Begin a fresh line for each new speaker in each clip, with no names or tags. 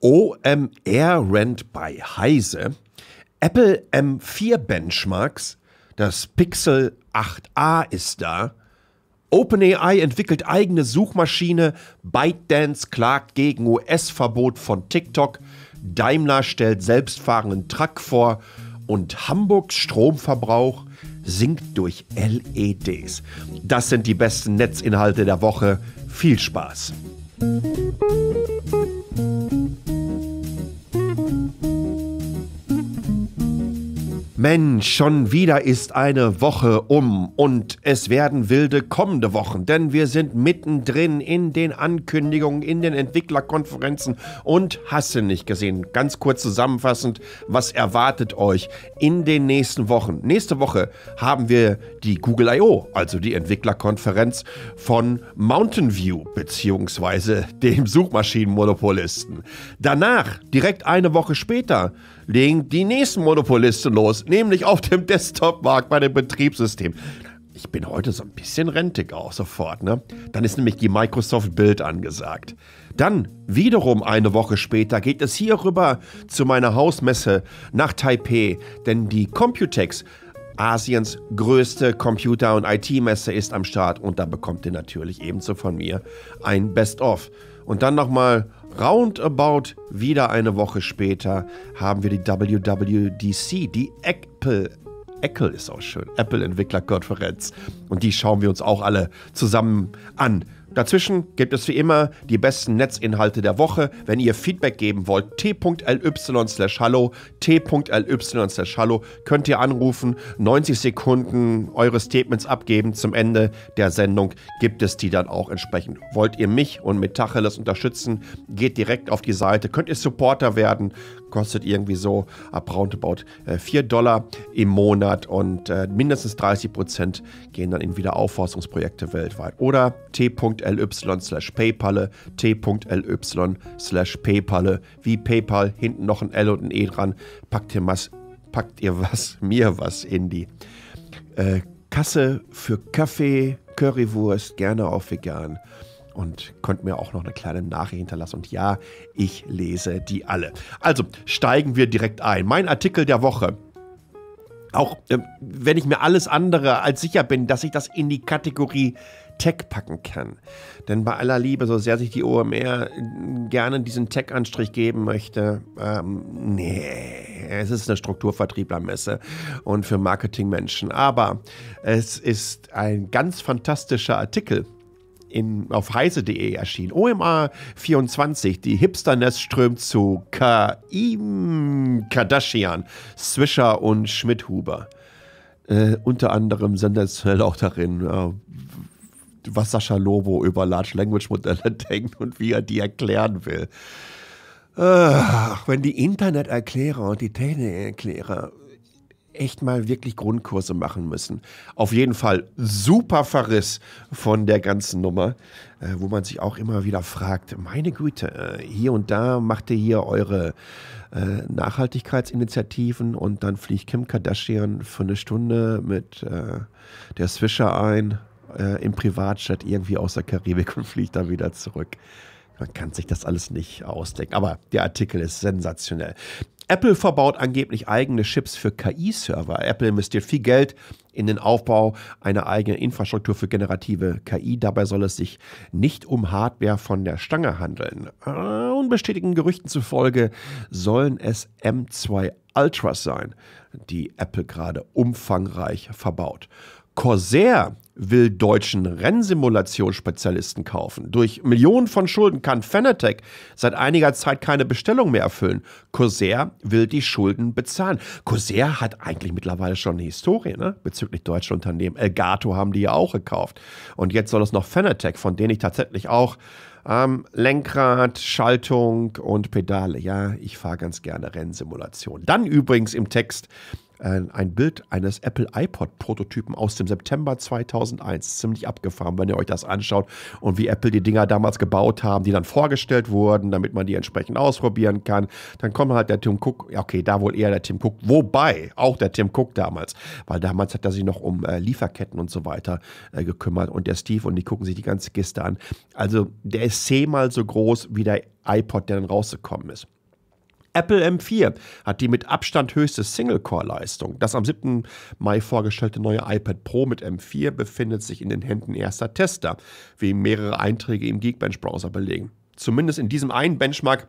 OMR Rent bei Heise, Apple M4 Benchmarks, das Pixel 8a ist da, OpenAI entwickelt eigene Suchmaschine, ByteDance klagt gegen US-Verbot von TikTok, Daimler stellt selbstfahrenden Truck vor und Hamburgs Stromverbrauch sinkt durch LEDs. Das sind die besten Netzinhalte der Woche. Viel Spaß! Musik Mensch, schon wieder ist eine Woche um und es werden wilde kommende Wochen, denn wir sind mittendrin in den Ankündigungen, in den Entwicklerkonferenzen und hasse nicht gesehen. Ganz kurz zusammenfassend, was erwartet euch in den nächsten Wochen? Nächste Woche haben wir die Google I.O., also die Entwicklerkonferenz von Mountain View beziehungsweise dem Suchmaschinenmonopolisten. Danach, direkt eine Woche später, legen die nächsten Monopolisten los, nämlich auf dem Desktop-Markt bei dem Betriebssystem. Ich bin heute so ein bisschen rentig auch sofort, ne? Dann ist nämlich die Microsoft Build angesagt. Dann, wiederum eine Woche später, geht es hier rüber zu meiner Hausmesse nach Taipei, denn die Computex Asiens größte Computer- und IT-Messe ist am Start und da bekommt ihr natürlich ebenso von mir ein Best-of. Und dann nochmal Roundabout wieder eine Woche später haben wir die WWDC, die Apple Apple ist auch schön. Apple-Entwicklerkonferenz. Und die schauen wir uns auch alle zusammen an. Dazwischen gibt es wie immer die besten Netzinhalte der Woche. Wenn ihr Feedback geben wollt, t.ly slash hallo, t.ly slash hallo, könnt ihr anrufen, 90 Sekunden eure Statements abgeben. Zum Ende der Sendung gibt es die dann auch entsprechend. Wollt ihr mich und mit Tacheles unterstützen, geht direkt auf die Seite, könnt ihr Supporter werden, kostet irgendwie so ab roundabout 4 äh, Dollar im Monat und äh, mindestens 30 Prozent gehen dann dann eben wieder weltweit. Oder t.ly slash paypalle, t.ly slash paypalle, wie PayPal, hinten noch ein L und ein E dran, packt ihr was, packt ihr was, mir was in die äh, Kasse für Kaffee, Currywurst, gerne auf vegan und könnt mir auch noch eine kleine Nachricht hinterlassen. Und ja, ich lese die alle. Also steigen wir direkt ein. Mein Artikel der Woche auch äh, wenn ich mir alles andere als sicher bin, dass ich das in die Kategorie Tech packen kann. Denn bei aller Liebe, so sehr sich die OMR äh, gerne diesen Tech-Anstrich geben möchte, ähm, nee, es ist eine Strukturvertrieblermesse und für Marketingmenschen. Aber es ist ein ganz fantastischer Artikel in, auf heise.de erschien. OMA 24, die Hipsterness strömt zu Kim Kardashian, Swisher und Schmidhuber. Äh, unter anderem sensationell auch darin, äh, was Sascha Lobo über Large Language Modelle denkt und wie er die erklären will. Ach, äh, wenn die Interneterklärer und die Technikerklärer echt mal wirklich Grundkurse machen müssen. Auf jeden Fall super Verriss von der ganzen Nummer, äh, wo man sich auch immer wieder fragt, meine Güte, äh, hier und da macht ihr hier eure äh, Nachhaltigkeitsinitiativen und dann fliegt Kim Kardashian für eine Stunde mit äh, der Swisher ein äh, im Privatjet irgendwie aus der Karibik und fliegt dann wieder zurück. Man kann sich das alles nicht ausdenken, aber der Artikel ist sensationell. Apple verbaut angeblich eigene Chips für KI-Server. Apple investiert viel Geld in den Aufbau einer eigenen Infrastruktur für generative KI. Dabei soll es sich nicht um Hardware von der Stange handeln. Äh, unbestätigten Gerüchten zufolge sollen es M2 Ultras sein, die Apple gerade umfangreich verbaut. Corsair will deutschen Rennsimulationsspezialisten kaufen. Durch Millionen von Schulden kann Fanatec seit einiger Zeit keine Bestellung mehr erfüllen. Corsair will die Schulden bezahlen. Corsair hat eigentlich mittlerweile schon eine Historie ne? bezüglich deutscher Unternehmen. Elgato haben die ja auch gekauft. Und jetzt soll es noch Fanatec, von denen ich tatsächlich auch ähm, Lenkrad, Schaltung und Pedale. Ja, ich fahre ganz gerne Rennsimulation. Dann übrigens im Text ein Bild eines Apple iPod-Prototypen aus dem September 2001. Ziemlich abgefahren, wenn ihr euch das anschaut und wie Apple die Dinger damals gebaut haben, die dann vorgestellt wurden, damit man die entsprechend ausprobieren kann. Dann kommt halt der Tim Cook, ja, okay, da wohl eher der Tim Cook, wobei auch der Tim Cook damals, weil damals hat er sich noch um äh, Lieferketten und so weiter äh, gekümmert und der Steve und die gucken sich die ganze Kiste an. Also der ist zehnmal so groß wie der iPod, der dann rausgekommen ist. Apple M4 hat die mit Abstand höchste Single-Core-Leistung. Das am 7. Mai vorgestellte neue iPad Pro mit M4 befindet sich in den Händen erster Tester, wie mehrere Einträge im Geekbench-Browser belegen. Zumindest in diesem einen Benchmark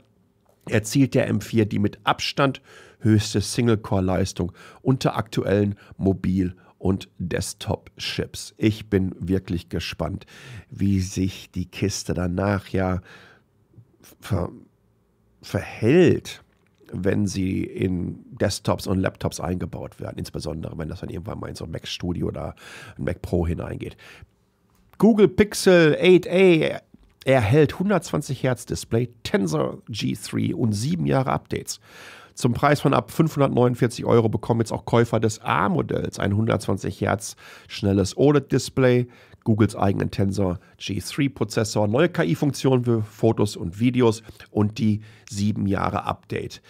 erzielt der M4 die mit Abstand höchste Single-Core-Leistung unter aktuellen Mobil- und Desktop-Chips. Ich bin wirklich gespannt, wie sich die Kiste danach ja ver verhält wenn sie in Desktops und Laptops eingebaut werden, insbesondere wenn das dann irgendwann mal in so ein Mac Studio oder ein Mac Pro hineingeht. Google Pixel 8a erhält 120 Hertz Display, Tensor G3 und sieben Jahre Updates. Zum Preis von ab 549 Euro bekommen jetzt auch Käufer des A-Modells ein 120 Hertz schnelles OLED-Display, Googles eigenen Tensor G3-Prozessor, neue KI-Funktionen für Fotos und Videos und die sieben Jahre Update.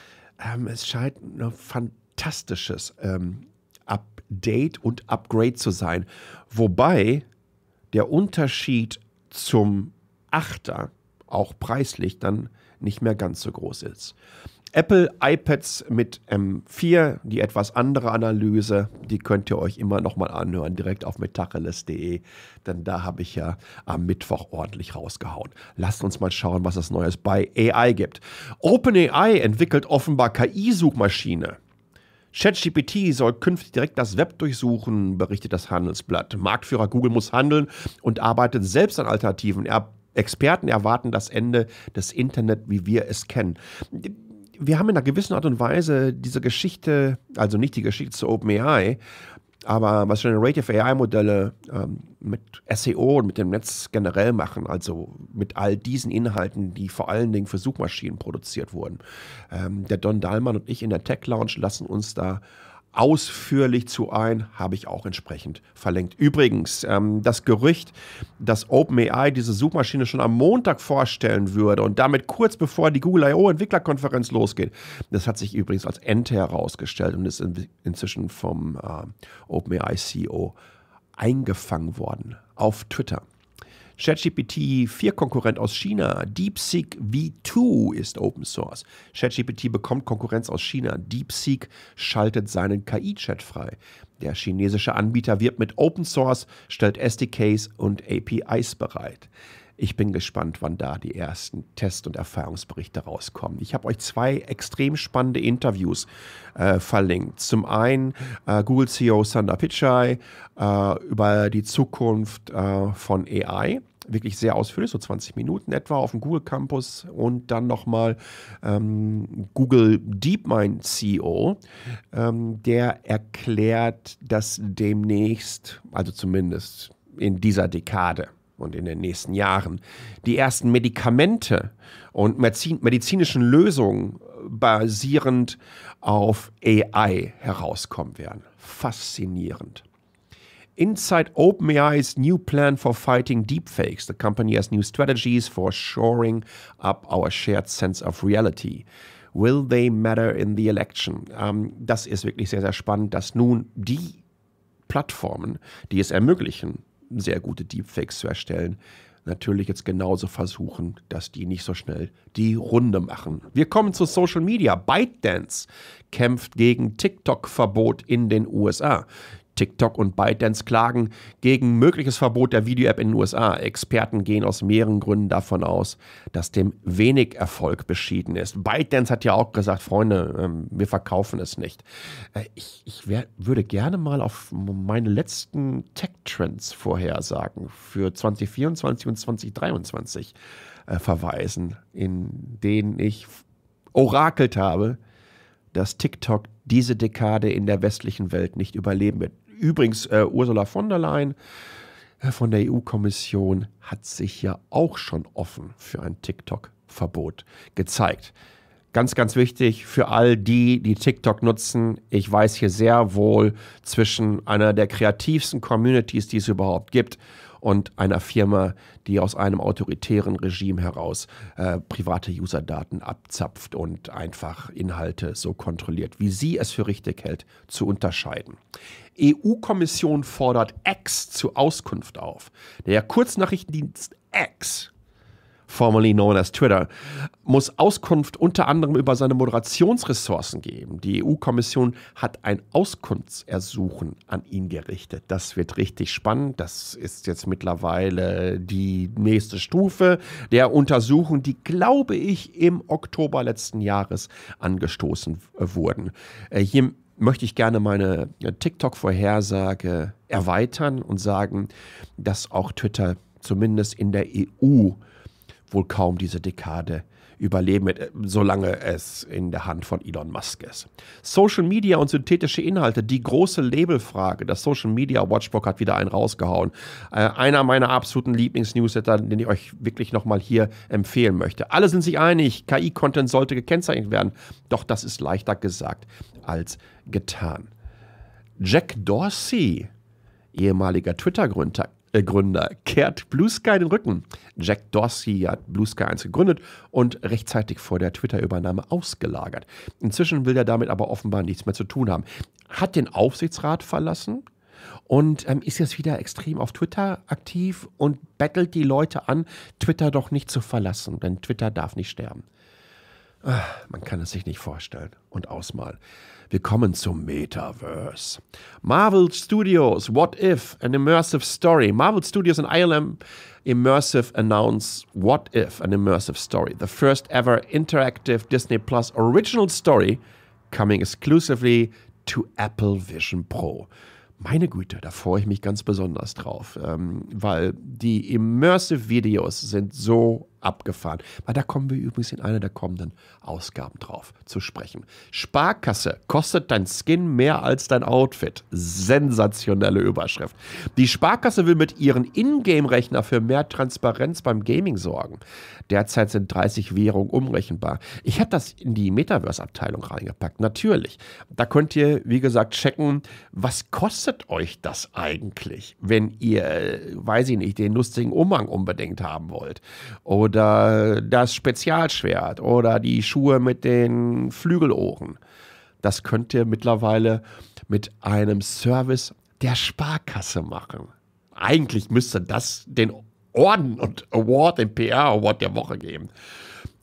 Ähm, es scheint ein fantastisches ähm, Update und Upgrade zu sein. Wobei der Unterschied zum Achter auch preislich dann nicht mehr ganz so groß ist. Apple iPads mit M4, ähm, die etwas andere Analyse, die könnt ihr euch immer nochmal anhören, direkt auf metacheles.de, denn da habe ich ja am Mittwoch ordentlich rausgehauen. Lasst uns mal schauen, was es Neues bei AI gibt. OpenAI entwickelt offenbar KI-Suchmaschine. ChatGPT soll künftig direkt das Web durchsuchen, berichtet das Handelsblatt. Marktführer Google muss handeln und arbeitet selbst an Alternativen. Experten erwarten das Ende des Internet, wie wir es kennen wir haben in einer gewissen Art und Weise diese Geschichte, also nicht die Geschichte zu OpenAI, aber was Generative AI-Modelle ähm, mit SEO und mit dem Netz generell machen, also mit all diesen Inhalten, die vor allen Dingen für Suchmaschinen produziert wurden. Ähm, der Don Dahlmann und ich in der Tech Lounge lassen uns da ausführlich zu ein, habe ich auch entsprechend verlinkt. Übrigens, ähm, das Gerücht, dass OpenAI diese Suchmaschine schon am Montag vorstellen würde und damit kurz bevor die Google I.O. Entwicklerkonferenz losgeht, das hat sich übrigens als Ente herausgestellt und ist in, inzwischen vom äh, OpenAI CEO eingefangen worden auf Twitter. ChatGPT 4-Konkurrent aus China, DeepSeek V2 ist Open Source. ChatGPT bekommt Konkurrenz aus China, DeepSeek schaltet seinen KI-Chat frei. Der chinesische Anbieter wirbt mit Open Source, stellt SDKs und APIs bereit. Ich bin gespannt, wann da die ersten Test- und Erfahrungsberichte rauskommen. Ich habe euch zwei extrem spannende Interviews äh, verlinkt. Zum einen äh, Google CEO Sundar Pichai äh, über die Zukunft äh, von AI wirklich sehr ausführlich, so 20 Minuten etwa auf dem Google Campus und dann nochmal ähm, Google DeepMind CEO, ähm, der erklärt, dass demnächst, also zumindest in dieser Dekade, und in den nächsten Jahren die ersten Medikamente und medizinischen Lösungen basierend auf AI herauskommen werden. Faszinierend. Inside OpenAI's new plan for fighting deepfakes, the company has new strategies for shoring up our shared sense of reality. Will they matter in the election? Ähm, das ist wirklich sehr, sehr spannend, dass nun die Plattformen, die es ermöglichen, sehr gute Deepfakes zu erstellen, natürlich jetzt genauso versuchen, dass die nicht so schnell die Runde machen. Wir kommen zu Social Media. ByteDance kämpft gegen TikTok-Verbot in den USA. TikTok und ByteDance klagen gegen mögliches Verbot der Video-App in den USA. Experten gehen aus mehreren Gründen davon aus, dass dem wenig Erfolg beschieden ist. ByteDance hat ja auch gesagt, Freunde, ähm, wir verkaufen es nicht. Äh, ich, ich wär, würde gerne mal auf meine letzten Tech-Trends vorhersagen für 2024 und 2023 äh, verweisen, in denen ich orakelt habe, dass TikTok diese Dekade in der westlichen Welt nicht überleben wird. Übrigens, äh, Ursula von der Leyen äh, von der EU-Kommission hat sich ja auch schon offen für ein TikTok-Verbot gezeigt. Ganz, ganz wichtig für all die, die TikTok nutzen. Ich weiß hier sehr wohl zwischen einer der kreativsten Communities, die es überhaupt gibt, und einer Firma, die aus einem autoritären Regime heraus äh, private Userdaten abzapft und einfach Inhalte so kontrolliert, wie sie es für richtig hält, zu unterscheiden. EU-Kommission fordert X zur Auskunft auf. Der Kurznachrichtendienst X formerly known as Twitter, muss Auskunft unter anderem über seine Moderationsressourcen geben. Die EU-Kommission hat ein Auskunftsersuchen an ihn gerichtet. Das wird richtig spannend. Das ist jetzt mittlerweile die nächste Stufe der Untersuchung, die, glaube ich, im Oktober letzten Jahres angestoßen wurden. Äh, hier möchte ich gerne meine äh, TikTok-Vorhersage erweitern und sagen, dass auch Twitter zumindest in der EU wohl kaum diese Dekade überleben äh, solange es in der Hand von Elon Musk ist. Social Media und synthetische Inhalte, die große Labelfrage. Das Social Media Watchbook hat wieder einen rausgehauen. Äh, einer meiner absoluten Lieblingsnewsletter, den ich euch wirklich nochmal hier empfehlen möchte. Alle sind sich einig, KI-Content sollte gekennzeichnet werden. Doch das ist leichter gesagt als getan. Jack Dorsey, ehemaliger Twitter-Gründer, äh, Gründer kehrt Blue Sky den Rücken. Jack Dorsey hat Blue Sky 1 gegründet und rechtzeitig vor der Twitter-Übernahme ausgelagert. Inzwischen will er damit aber offenbar nichts mehr zu tun haben. Hat den Aufsichtsrat verlassen und ähm, ist jetzt wieder extrem auf Twitter aktiv und bettelt die Leute an, Twitter doch nicht zu verlassen, denn Twitter darf nicht sterben. Ah, man kann es sich nicht vorstellen und ausmalen. Wir kommen zum Metaverse. Marvel Studios, What If, an Immersive Story. Marvel Studios and ILM Immersive announce What If, an Immersive Story. The first ever interactive Disney Plus original story coming exclusively to Apple Vision Pro. Meine Güte, da freue ich mich ganz besonders drauf, ähm, weil die Immersive Videos sind so abgefahren. Weil da kommen wir übrigens in einer der kommenden Ausgaben drauf zu sprechen. Sparkasse kostet dein Skin mehr als dein Outfit. Sensationelle Überschrift. Die Sparkasse will mit ihren Ingame-Rechner für mehr Transparenz beim Gaming sorgen. Derzeit sind 30 Währungen umrechenbar. Ich habe das in die Metaverse-Abteilung reingepackt, natürlich. Da könnt ihr, wie gesagt, checken, was kostet euch das eigentlich, wenn ihr, äh, weiß ich nicht, den lustigen Umhang unbedingt haben wollt. Und oder das Spezialschwert oder die Schuhe mit den Flügelohren. Das könnt ihr mittlerweile mit einem Service der Sparkasse machen. Eigentlich müsste das den Orden und Award, den PR-Award der Woche geben.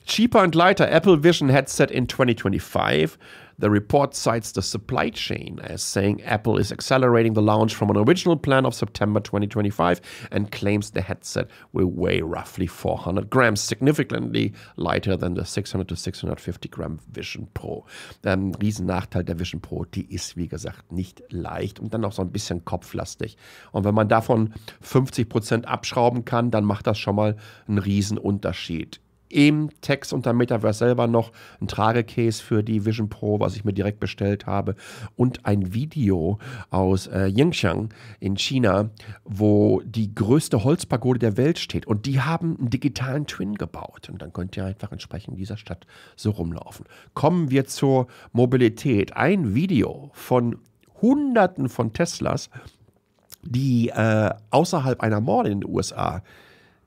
Cheaper and lighter Apple Vision headset in 2025. The report cites the supply chain as saying Apple is accelerating the launch from an original plan of September 2025 and claims the headset will weigh roughly 400 grams, significantly lighter than the 600 to 650 gram Vision Pro. Ähm, Riesennachteil der Vision Pro, die ist wie gesagt nicht leicht und dann auch so ein bisschen kopflastig. Und wenn man davon 50 abschrauben kann, dann macht das schon mal einen Riesenunterschied im Text unter Metaverse selber noch ein Tragecase für die Vision Pro, was ich mir direkt bestellt habe, und ein Video aus äh, Yingxiang in China, wo die größte Holzpagode der Welt steht. Und die haben einen digitalen Twin gebaut. Und dann könnt ihr einfach entsprechend in dieser Stadt so rumlaufen. Kommen wir zur Mobilität. Ein Video von Hunderten von Teslas, die äh, außerhalb einer Mall in den USA äh,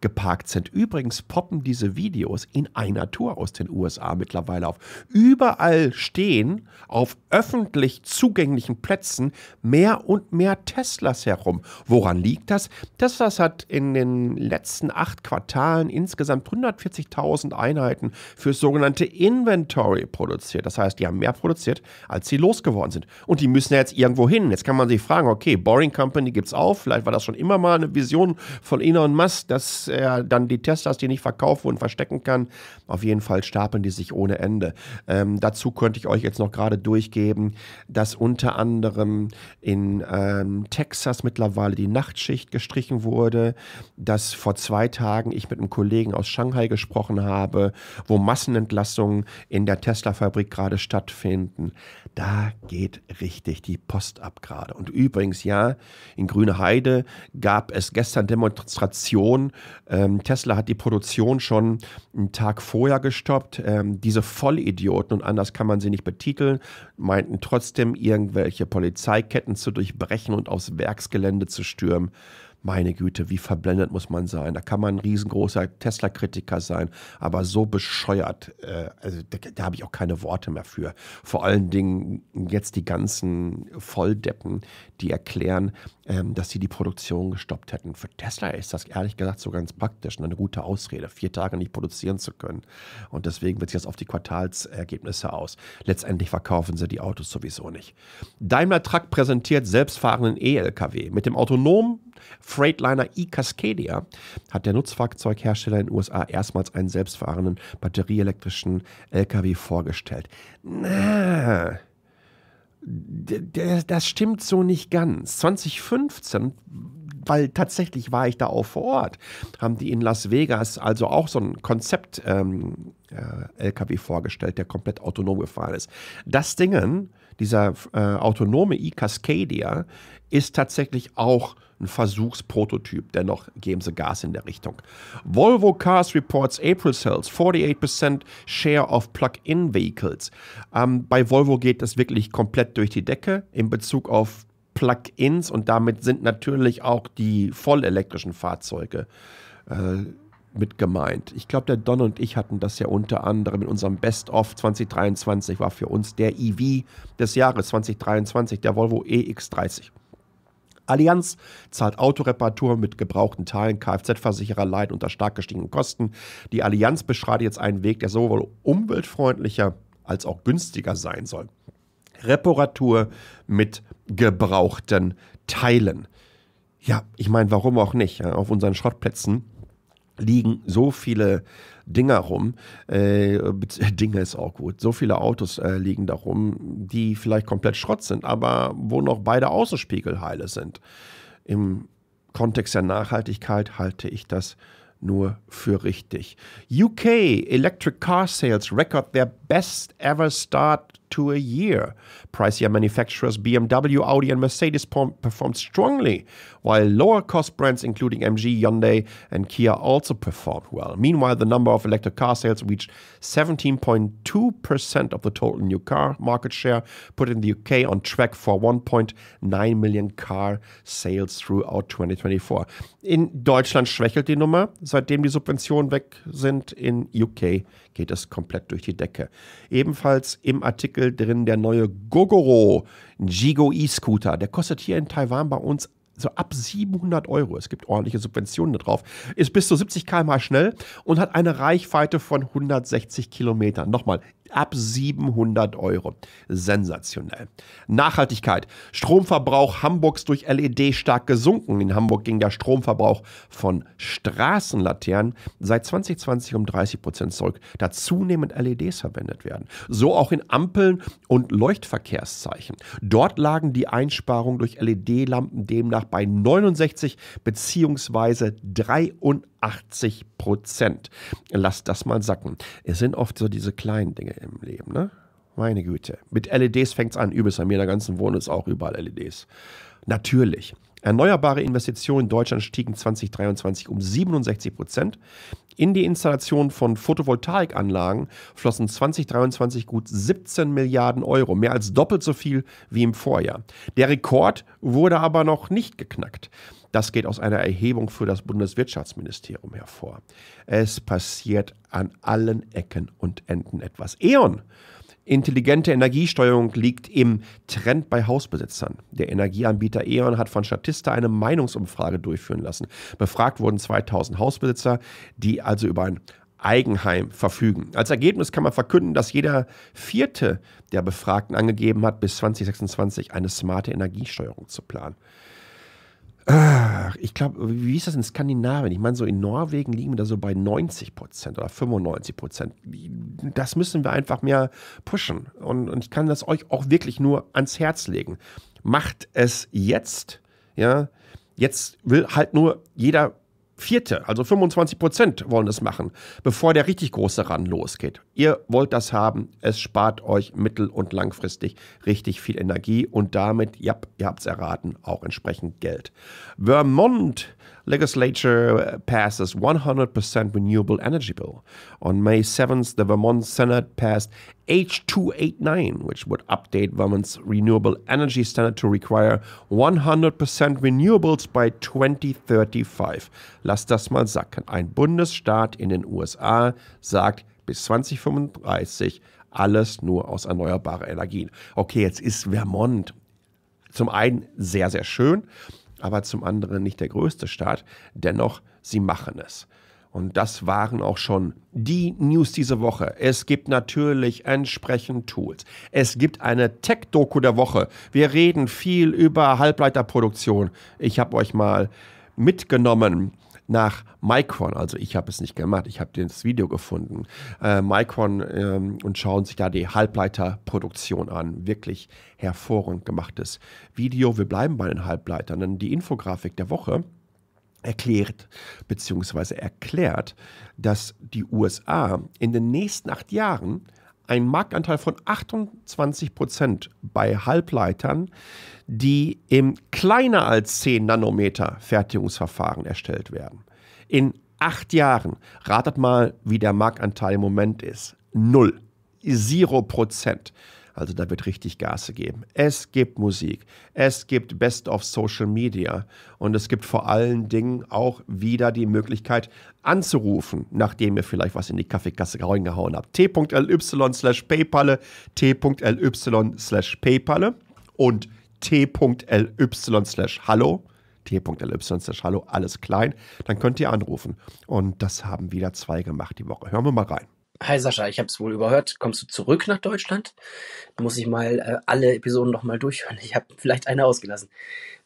geparkt sind. Übrigens poppen diese Videos in einer Tour aus den USA mittlerweile auf. Überall stehen auf öffentlich zugänglichen Plätzen mehr und mehr Teslas herum. Woran liegt das? Teslas hat in den letzten acht Quartalen insgesamt 140.000 Einheiten fürs sogenannte Inventory produziert. Das heißt, die haben mehr produziert, als sie losgeworden sind. Und die müssen ja jetzt irgendwo hin. Jetzt kann man sich fragen, okay, Boring Company gibt es auf. Vielleicht war das schon immer mal eine Vision von Elon Musk, dass er dann die Teslas, die nicht verkauft wurden, verstecken kann. Auf jeden Fall stapeln die sich ohne Ende. Ähm, dazu könnte ich euch jetzt noch gerade durchgeben, dass unter anderem in ähm, Texas mittlerweile die Nachtschicht gestrichen wurde, dass vor zwei Tagen ich mit einem Kollegen aus Shanghai gesprochen habe, wo Massenentlassungen in der Tesla-Fabrik gerade stattfinden. Da geht richtig die Post ab gerade. Und übrigens, ja, in Grüne Heide gab es gestern Demonstrationen ähm, Tesla hat die Produktion schon einen Tag vorher gestoppt. Ähm, diese Vollidioten, und anders kann man sie nicht betiteln, meinten trotzdem, irgendwelche Polizeiketten zu durchbrechen und aufs Werksgelände zu stürmen meine Güte, wie verblendet muss man sein. Da kann man ein riesengroßer Tesla-Kritiker sein, aber so bescheuert, äh, also da, da habe ich auch keine Worte mehr für. Vor allen Dingen jetzt die ganzen Volldeppen, die erklären, ähm, dass sie die Produktion gestoppt hätten. Für Tesla ist das ehrlich gesagt so ganz praktisch und eine gute Ausrede, vier Tage nicht produzieren zu können. Und deswegen wird es jetzt auf die Quartalsergebnisse aus. Letztendlich verkaufen sie die Autos sowieso nicht. Daimler Truck präsentiert selbstfahrenden E-LKW mit dem autonomen Freightliner e-Cascadia hat der Nutzfahrzeughersteller in den USA erstmals einen selbstfahrenden batterieelektrischen LKW vorgestellt. Na, das stimmt so nicht ganz. 2015 weil tatsächlich war ich da auch vor Ort, haben die in Las Vegas also auch so ein Konzept ähm, äh, LKW vorgestellt, der komplett autonom gefahren ist. Das Dingen dieser äh, autonome e-Cascadia ist tatsächlich auch ein Versuchsprototyp. Dennoch geben sie Gas in der Richtung. Volvo Cars reports April sales 48% share of plug-in vehicles. Ähm, bei Volvo geht das wirklich komplett durch die Decke in Bezug auf Plug-ins und damit sind natürlich auch die vollelektrischen Fahrzeuge. Äh, mit gemeint. Ich glaube, der Don und ich hatten das ja unter anderem in unserem Best of 2023 war für uns der EV des Jahres 2023, der Volvo EX30. Allianz zahlt Autoreparatur mit gebrauchten Teilen, Kfz-Versicherer leiden unter stark gestiegenen Kosten. Die Allianz beschreitet jetzt einen Weg, der sowohl umweltfreundlicher als auch günstiger sein soll. Reparatur mit gebrauchten Teilen. Ja, ich meine, warum auch nicht? Auf unseren Schrottplätzen liegen so viele Dinger rum, äh, Dinge ist auch gut, so viele Autos äh, liegen da rum, die vielleicht komplett Schrott sind, aber wo noch beide Außenspiegel heile sind. Im Kontext der Nachhaltigkeit halte ich das nur für richtig. UK Electric Car Sales record their best ever start to a year. Pricier manufacturers BMW, Audi, and Mercedes performed strongly, while lower cost brands including MG, Hyundai, and Kia also performed well. Meanwhile, the number of electric car sales reached 17.2% of the total new car market share, putting the UK on track for 1.9 million car sales throughout 2024. In Deutschland schwächelt die Nummer, seitdem die Subventionen weg sind. In UK geht es komplett durch die Decke. Ebenfalls im Artikel Artikel drin der neue Gogoro Jigo E-Scooter. Der kostet hier in Taiwan bei uns so ab 700 Euro. Es gibt ordentliche Subventionen da drauf. Ist bis zu 70 km/h schnell und hat eine Reichweite von 160 Kilometern. Nochmal, ab 700 Euro. Sensationell. Nachhaltigkeit. Stromverbrauch Hamburgs durch LED stark gesunken. In Hamburg ging der Stromverbrauch von Straßenlaternen seit 2020 um 30 Prozent zurück, da zunehmend LEDs verwendet werden. So auch in Ampeln und Leuchtverkehrszeichen. Dort lagen die Einsparungen durch LED-Lampen demnach bei 69 beziehungsweise 83 Prozent. Lasst das mal sacken. Es sind oft so diese kleinen Dinge im Leben, ne? Meine Güte. Mit LEDs fängt es an, übelst an mir in der ganzen Wohnung ist auch überall LEDs. Natürlich. Erneuerbare Investitionen in Deutschland stiegen 2023 um 67 Prozent. In die Installation von Photovoltaikanlagen flossen 2023 gut 17 Milliarden Euro, mehr als doppelt so viel wie im Vorjahr. Der Rekord wurde aber noch nicht geknackt. Das geht aus einer Erhebung für das Bundeswirtschaftsministerium hervor. Es passiert an allen Ecken und Enden etwas. E.ON Intelligente Energiesteuerung liegt im Trend bei Hausbesitzern. Der Energieanbieter E.ON hat von Statista eine Meinungsumfrage durchführen lassen. Befragt wurden 2000 Hausbesitzer, die also über ein Eigenheim verfügen. Als Ergebnis kann man verkünden, dass jeder vierte der Befragten angegeben hat, bis 2026 eine smarte Energiesteuerung zu planen ich glaube, wie ist das in Skandinavien? Ich meine, so in Norwegen liegen wir da so bei 90 Prozent oder 95 Prozent. Das müssen wir einfach mehr pushen. Und, und, ich kann das euch auch wirklich nur ans Herz legen. Macht es jetzt. Ja, jetzt will halt nur jeder Vierte, also 25 Prozent wollen es machen, bevor der richtig große Run losgeht. Ihr wollt das haben, es spart euch mittel- und langfristig richtig viel Energie und damit, ja, ihr habt es erraten, auch entsprechend Geld. Vermont legislature uh, passes 100% renewable energy bill. On May 7th, the Vermont Senate passed H289, which would update Vermont's renewable energy standard to require 100% renewables by 2035. Lass das mal sacken. Ein Bundesstaat in den USA sagt bis 2035 alles nur aus erneuerbaren Energien. Okay, jetzt ist Vermont zum einen sehr, sehr schön aber zum anderen nicht der größte Staat. Dennoch, sie machen es. Und das waren auch schon die News diese Woche. Es gibt natürlich entsprechend Tools. Es gibt eine Tech-Doku der Woche. Wir reden viel über Halbleiterproduktion. Ich habe euch mal mitgenommen nach Micron. Also ich habe es nicht gemacht, ich habe das Video gefunden. Äh, Micron ähm, und schauen sich da die Halbleiterproduktion an. Wirklich hervorragend gemachtes Video. Wir bleiben bei den Halbleitern. Denn die Infografik der Woche erklärt bzw. erklärt, dass die USA in den nächsten acht Jahren einen Marktanteil von 28 Prozent bei Halbleitern, die im kleiner als 10 Nanometer Fertigungsverfahren erstellt werden. In acht Jahren, ratet mal, wie der Marktanteil im Moment ist. Null. Zero Prozent. Also da wird richtig Gas gegeben. Es gibt Musik, es gibt Best of Social Media und es gibt vor allen Dingen auch wieder die Möglichkeit anzurufen, nachdem ihr vielleicht was in die Kaffeekasse reingehauen habt. t.ly slash paypalle, t.ly slash paypalle und t.ly slash hallo t.ly slash hallo, alles klein, dann könnt ihr anrufen. Und das
haben wieder zwei gemacht die Woche. Hören wir mal rein. Hi Sascha, ich habe es wohl überhört. Kommst du zurück nach Deutschland? Da muss ich mal äh, alle Episoden nochmal durchhören. Ich habe vielleicht eine ausgelassen.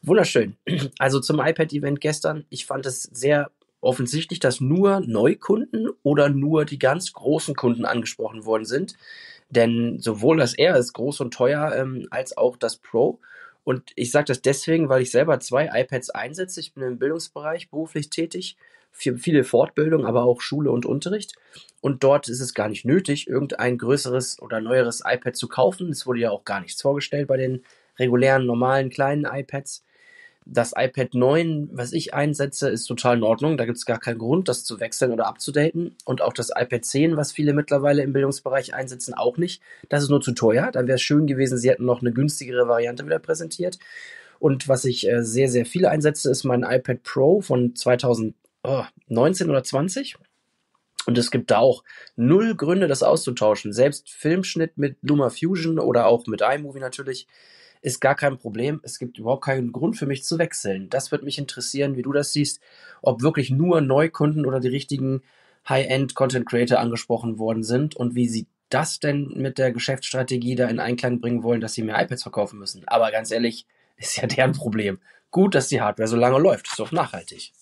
Wunderschön. Also zum iPad-Event gestern. Ich fand es sehr offensichtlich, dass nur Neukunden oder nur die ganz großen Kunden angesprochen worden sind. Denn sowohl das R ist groß und teuer ähm, als auch das Pro. Und ich sage das deswegen, weil ich selber zwei iPads einsetze. Ich bin im Bildungsbereich beruflich tätig viele Fortbildung, aber auch Schule und Unterricht. Und dort ist es gar nicht nötig, irgendein größeres oder neueres iPad zu kaufen. Es wurde ja auch gar nichts vorgestellt bei den regulären, normalen, kleinen iPads. Das iPad 9, was ich einsetze, ist total in Ordnung. Da gibt es gar keinen Grund, das zu wechseln oder abzudaten. Und auch das iPad 10, was viele mittlerweile im Bildungsbereich einsetzen, auch nicht. Das ist nur zu teuer. Dann wäre es schön gewesen, sie hätten noch eine günstigere Variante wieder präsentiert. Und was ich äh, sehr, sehr viel einsetze, ist mein iPad Pro von 2000 oh, 19 oder 20. Und es gibt da auch null Gründe, das auszutauschen. Selbst Filmschnitt mit Luma Fusion oder auch mit iMovie natürlich ist gar kein Problem. Es gibt überhaupt keinen Grund für mich zu wechseln. Das würde mich interessieren, wie du das siehst, ob wirklich nur Neukunden oder die richtigen High-End-Content-Creator angesprochen worden sind und wie sie das denn mit der Geschäftsstrategie da in Einklang bringen wollen, dass sie mehr iPads verkaufen müssen. Aber ganz ehrlich, ist ja deren Problem. Gut, dass die Hardware so lange läuft. Ist doch nachhaltig.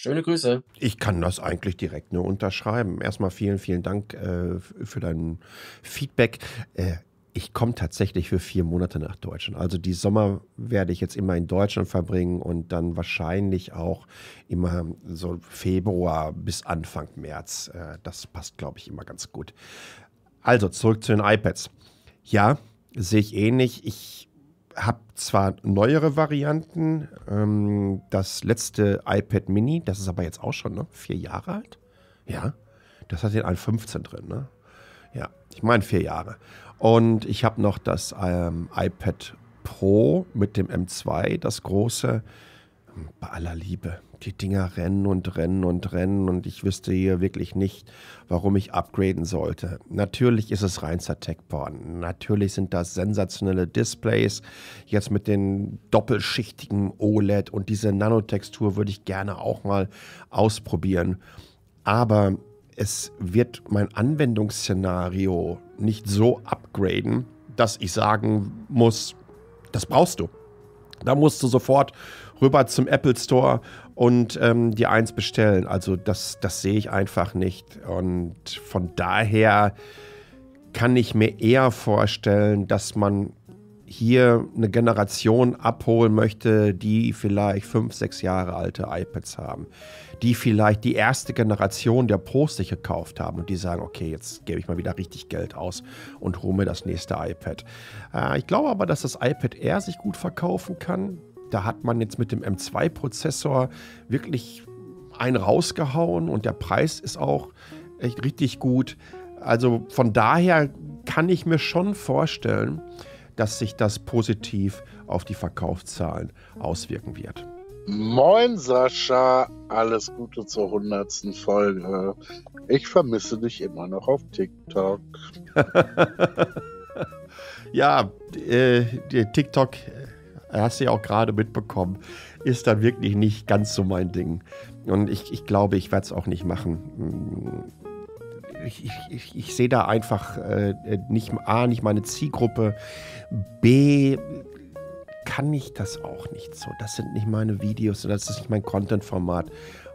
Schöne Grüße.
Ich kann das eigentlich direkt nur unterschreiben. Erstmal vielen, vielen Dank äh, für dein Feedback. Äh, ich komme tatsächlich für vier Monate nach Deutschland. Also die Sommer werde ich jetzt immer in Deutschland verbringen und dann wahrscheinlich auch immer so Februar bis Anfang März. Äh, das passt, glaube ich, immer ganz gut. Also zurück zu den iPads. Ja, sehe ich ähnlich. Ich habe zwar neuere Varianten. Ähm, das letzte iPad Mini, das ist aber jetzt auch schon ne? vier Jahre alt. Ja, das hat den A15 drin. Ne? Ja, ich meine vier Jahre. Und ich habe noch das ähm, iPad Pro mit dem M2, das große bei aller Liebe. Die Dinger rennen und rennen und rennen und ich wüsste hier wirklich nicht, warum ich upgraden sollte. Natürlich ist es reinster Tech-Porn. Natürlich sind das sensationelle Displays. Jetzt mit den doppelschichtigen OLED und diese Nanotextur würde ich gerne auch mal ausprobieren. Aber es wird mein Anwendungsszenario nicht so upgraden, dass ich sagen muss, das brauchst du. Da musst du sofort rüber zum Apple Store und ähm, die eins bestellen. Also das, das sehe ich einfach nicht. Und von daher kann ich mir eher vorstellen, dass man hier eine Generation abholen möchte, die vielleicht fünf, sechs Jahre alte iPads haben, die vielleicht die erste Generation der Pros sich gekauft haben und die sagen, okay, jetzt gebe ich mal wieder richtig Geld aus und hole mir das nächste iPad. Äh, ich glaube aber, dass das iPad Air sich gut verkaufen kann, da hat man jetzt mit dem M2-Prozessor wirklich einen rausgehauen und der Preis ist auch echt richtig gut. Also von daher kann ich mir schon vorstellen, dass sich das positiv auf die Verkaufszahlen auswirken wird.
Moin Sascha, alles Gute zur hundertsten Folge. Ich vermisse dich immer noch auf TikTok.
ja, äh, TikTok hast du ja auch gerade mitbekommen, ist dann wirklich nicht ganz so mein Ding. Und ich, ich glaube, ich werde es auch nicht machen. Hm. Ich, ich, ich sehe da einfach äh, äh, nicht, A, nicht meine Zielgruppe, B, kann ich das auch nicht so. Das sind nicht meine Videos und das ist nicht mein Content-Format.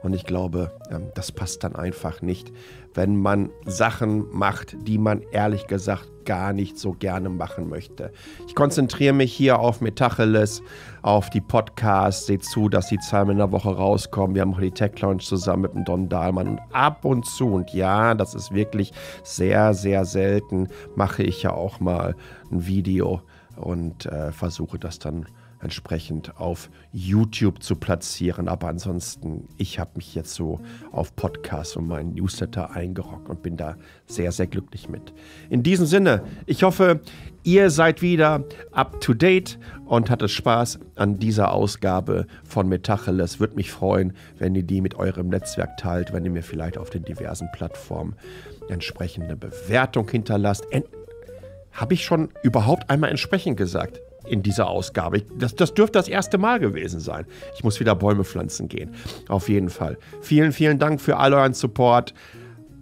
Und ich glaube, ähm, das passt dann einfach nicht, wenn man Sachen macht, die man ehrlich gesagt gar nicht so gerne machen möchte. Ich konzentriere mich hier auf Metacheles, auf die Podcasts, sehe zu, dass die zweimal in der Woche rauskommen. Wir haben auch die Tech Lounge zusammen mit dem Don Dahlmann und ab und zu, und ja, das ist wirklich sehr, sehr selten, mache ich ja auch mal ein Video und äh, versuche das dann zu entsprechend auf YouTube zu platzieren. Aber ansonsten, ich habe mich jetzt so auf Podcasts und meinen Newsletter eingerockt und bin da sehr, sehr glücklich mit. In diesem Sinne, ich hoffe, ihr seid wieder up to date und hattet Spaß an dieser Ausgabe von Metacheles. Würde mich freuen, wenn ihr die mit eurem Netzwerk teilt, wenn ihr mir vielleicht auf den diversen Plattformen entsprechende Bewertung hinterlasst. Habe ich schon überhaupt einmal entsprechend gesagt? in dieser Ausgabe. das, das dürfte das erste Mal gewesen sein. Ich muss wieder Bäume pflanzen gehen. Auf jeden Fall. Vielen, vielen Dank für all euren Support.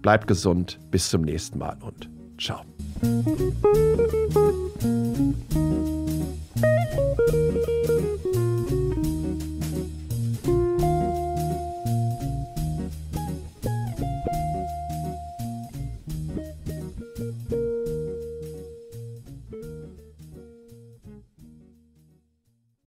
Bleibt gesund. Bis zum nächsten Mal und ciao. Thank you.